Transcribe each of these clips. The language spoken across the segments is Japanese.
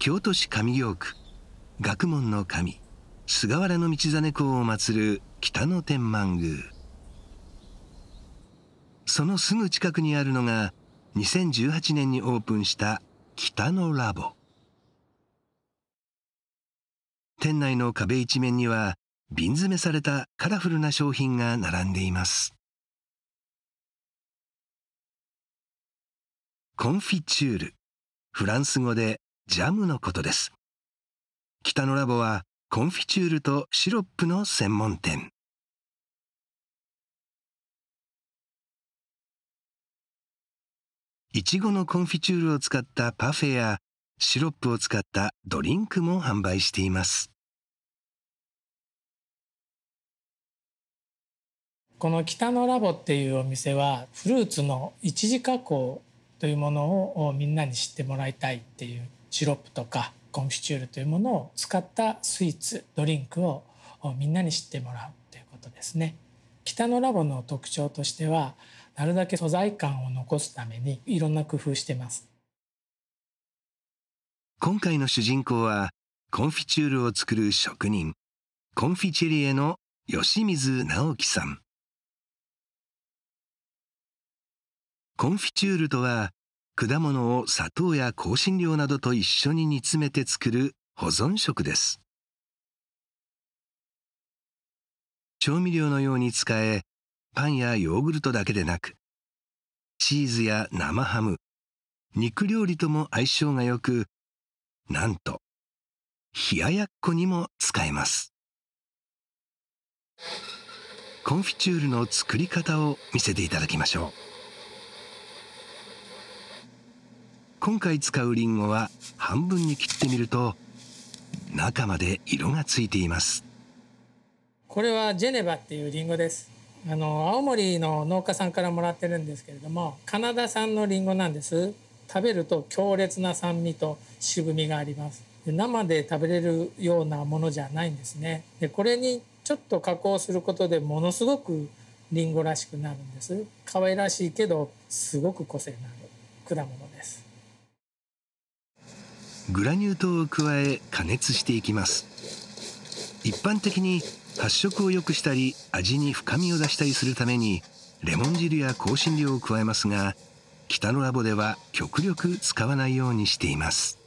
京都市上京区学問の神菅原道真公を祀る北野天満宮そのすぐ近くにあるのが2018年にオープンした北野ラボ店内の壁一面には瓶詰めされたカラフルな商品が並んでいますコンフィチュールフランス語でジャムのことです。北のラボはコンフィチュールとシロップの専門店。いちごのコンフィチュールを使ったパフェやシロップを使ったドリンクも販売しています。この北のラボっていうお店はフルーツの一時加工というものをみんなに知ってもらいたいっていうシロップとかコンフィチュールというものを使ったスイーツドリンクをみんなに知ってもらうということですね。北のラボの特徴としてはなるだけ素材感を残すためにいろんな工夫してます今回の主人公はコンフィチュールを作る職人コンフィチェリエの吉水直樹さんコンフィチュールとは果物を砂糖や香辛料などと一緒に煮詰めて作る保存食です。調味料のように使え、パンやヨーグルトだけでなく、チーズや生ハム、肉料理とも相性がよく、なんと、冷ややっこにも使えます。コンフィチュールの作り方を見せていただきましょう。今回使うリンゴは半分に切ってみると中まで色がついていますこれはジェネバっていうリンゴですあの青森の農家さんからもらってるんですけれどもカナダ産のリンゴなんです食べると強烈な酸味と渋みがあります生で食べれるようなものじゃないんですねでこれにちょっと加工することでものすごくリンゴらしくなるんです可愛らしいけどすごく個性のある果物ですグラニュー糖を加え加熱していきます一般的に発色を良くしたり味に深みを出したりするためにレモン汁や香辛料を加えますが北のラボでは極力使わないようにしています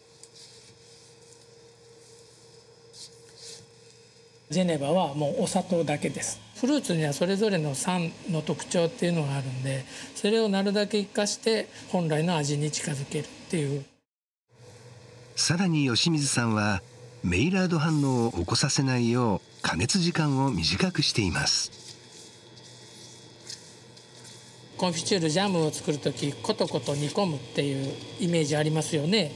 ジェネバはもうお砂糖だけですフルーツにはそれぞれの酸の特徴っていうのがあるんでそれをなるだけ生かして本来の味に近づけるっていうさらに吉水さんはメイラード反応を起こさせないよう加熱時間を短くしていますコンフィチュールジャムを作る時コトコト煮込むっていうイメージありますよね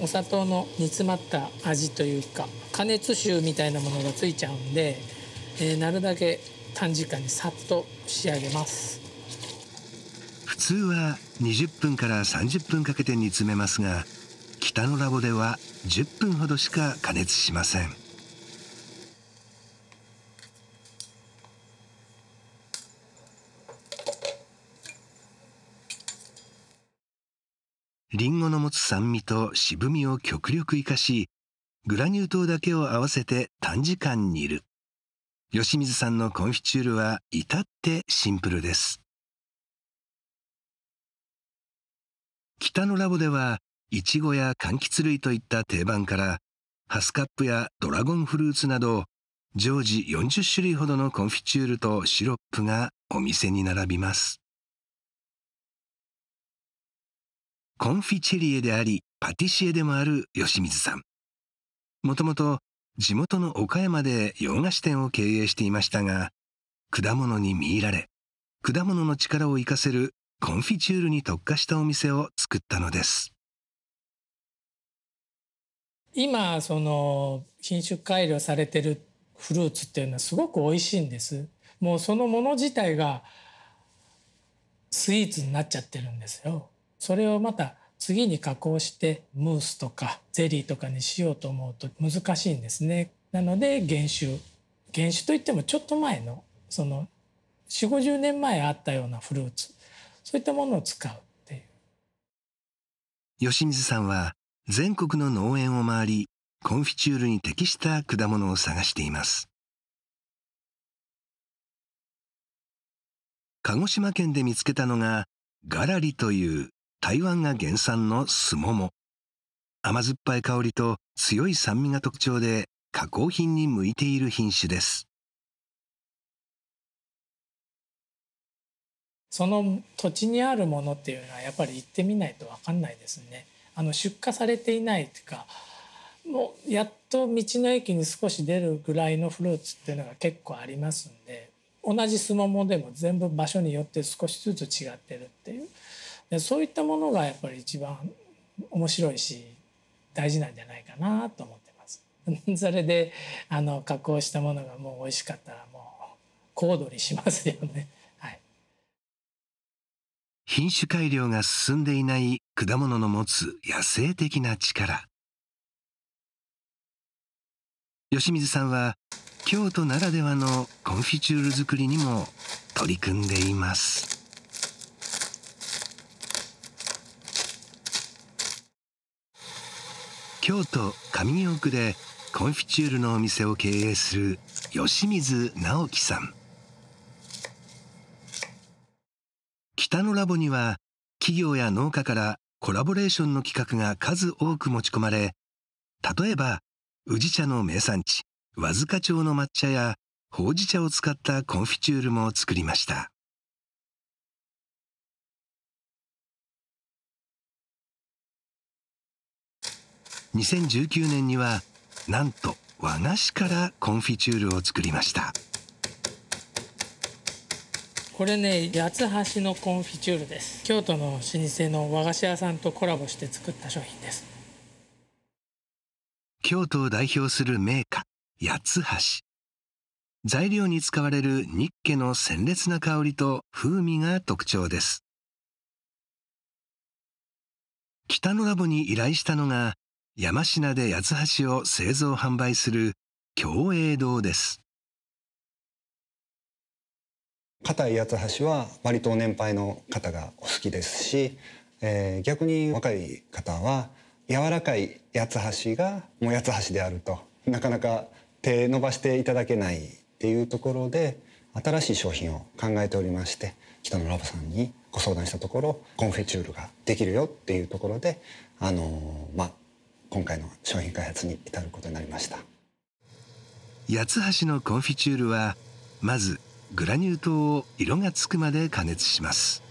お砂糖の煮詰まった味というか加熱臭みたいなものがついちゃうんで、えー、なるだけ短時間にさっと仕上げます普通は20分から30分かけて煮詰めますが下のラボでは10分ほどしか加熱しませんりんごの持つ酸味と渋みを極力生かしグラニュー糖だけを合わせて短時間煮る吉水さんのコンフィチュールは至ってシンプルです北のラボではいちごや柑橘類といった定番からハスカップやドラゴンフルーツなど常時40種類ほどのコンフィチュールとシロップがお店に並びますコンフィチェリエでありパティシエでもある吉水さんもともと地元の岡山で洋菓子店を経営していましたが果物に見入られ果物の力を生かせるコンフィチュールに特化したお店を作ったのです今その品種改良されてるフルーツっていうのはすごく美味しいんですもうそのもの自体がスイーツになっちゃってるんですよそれをまた次に加工してムースとかゼリーとかにしようと思うと難しいんですねなので原種原種といってもちょっと前のその4 5 0年前あったようなフルーツそういったものを使うっていう吉水さんは全国の農園を回りコンフィチュールに適した果物を探しています鹿児島県で見つけたのがガラリという台湾が原産のスモモ甘酸っぱい香りと強い酸味が特徴で加工品に向いている品種ですその土地にあるものっていうのはやっぱり行ってみないと分かんないですね。出荷されていないというかもうやっと道の駅に少し出るぐらいのフルーツっていうのが結構ありますんで同じすももでも全部場所によって少しずつ違ってるっていうでそういったものがやっぱり一番面白いし大事なんじゃないかなと思ってます。それであの加工したものがもう美味しかったらもう小躍りしますよね。はい、品種改良が進んでいない果物の持つ野生的な力吉水さんは京都ならではのコンフィチュール作りにも取り組んでいます京都上京区でコンフィチュールのお店を経営する吉水直樹さん北のラボには企業や農家からコラボレーションの企画が数多く持ち込まれ、例えば、宇治茶の名産地、和塚町の抹茶や、ほうじ茶を使ったコンフィチュールも作りました。2019年には、なんと和菓子からコンフィチュールを作りました。これね八橋のコンフィチュールです京都の老舗の和菓子屋さんとコラボして作った商品です京都を代表する名家八橋材料に使われるニッケの鮮烈な香りと風味が特徴です北のラボに依頼したのが山科で八橋を製造販売する京栄堂です硬い八つ橋は割と年配の方がお好きですし、えー、逆に若い方は柔らかい八つ橋がもう八つ橋であるとなかなか手伸ばしていただけないっていうところで新しい商品を考えておりまして北野ラボさんにご相談したところコンフェチュールができるよっていうところで、あのー、まあ、今回の商品開発に至ることになりました八橋のコンフィチュールはまずグラニュー糖を色がつくまで加熱します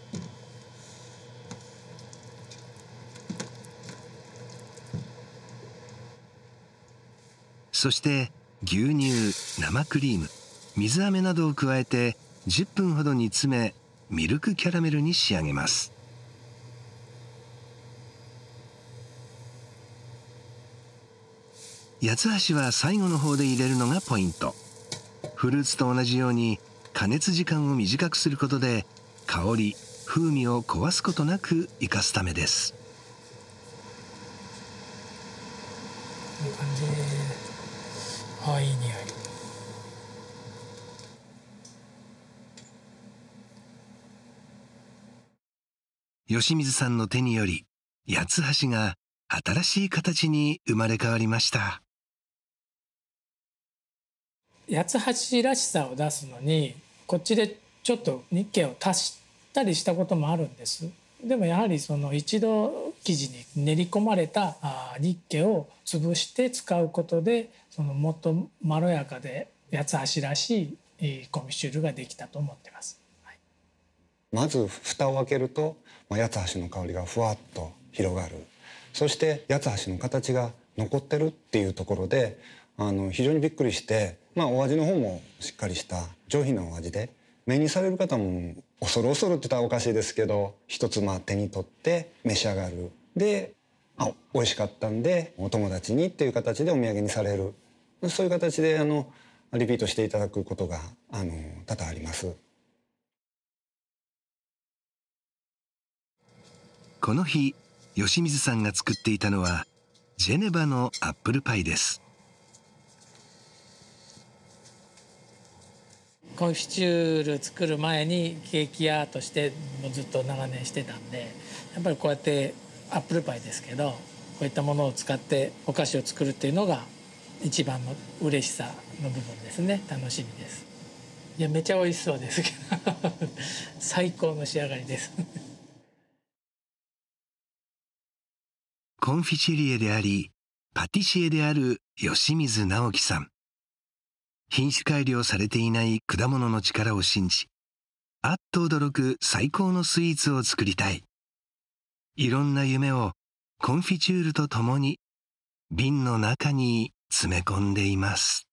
そして牛乳生クリーム水飴などを加えて10分ほど煮詰めミルクキャラメルに仕上げます八つ橋は最後の方で入れるのがポイントフルーツと同じように加熱時間を短くすることで香り風味を壊すことなく生かすためですい感じあいい匂い吉水さんの手により八つ橋が新しい形に生まれ変わりました八つ橋らしさを出すのにこっちでちょっと日経を足したりしたこともあるんです。でもやはりその一度生地に練り込まれた日経を潰して使うことでそのもっとまろやかで八つ橋らしいコミシュールができたと思ってます、はい、まず蓋を開けると、ま八つ橋の香りがふわっと広がるそして八つ橋の形が残ってるっていうところで非常にびっくりしてお味の方もしっかりした上品なお味で目にされる方も恐る恐るって言ったらおかしいですけど一つ手に取って召し上がるでおいしかったんでお友達にっていう形でお土産にされるそういう形でリピートしていただくことが多々あります。この日吉水さんが作っていたのはジェネバのアップルパイです。コンフィチュール作る前にケーキ屋としてもうずっと長年してたんでやっぱりこうやってアップルパイですけどこういったものを使ってお菓子を作るっていうのが一番の嬉しさの部分ですね楽しみですいやめちゃ美味しそうですけど 最高の仕上がりですコンフィチュリエでありパティシエである吉水直樹さん品種改良されていない果物の力を信じ、あっと驚く最高のスイーツを作りたい。いろんな夢をコンフィチュールとともに瓶の中に詰め込んでいます。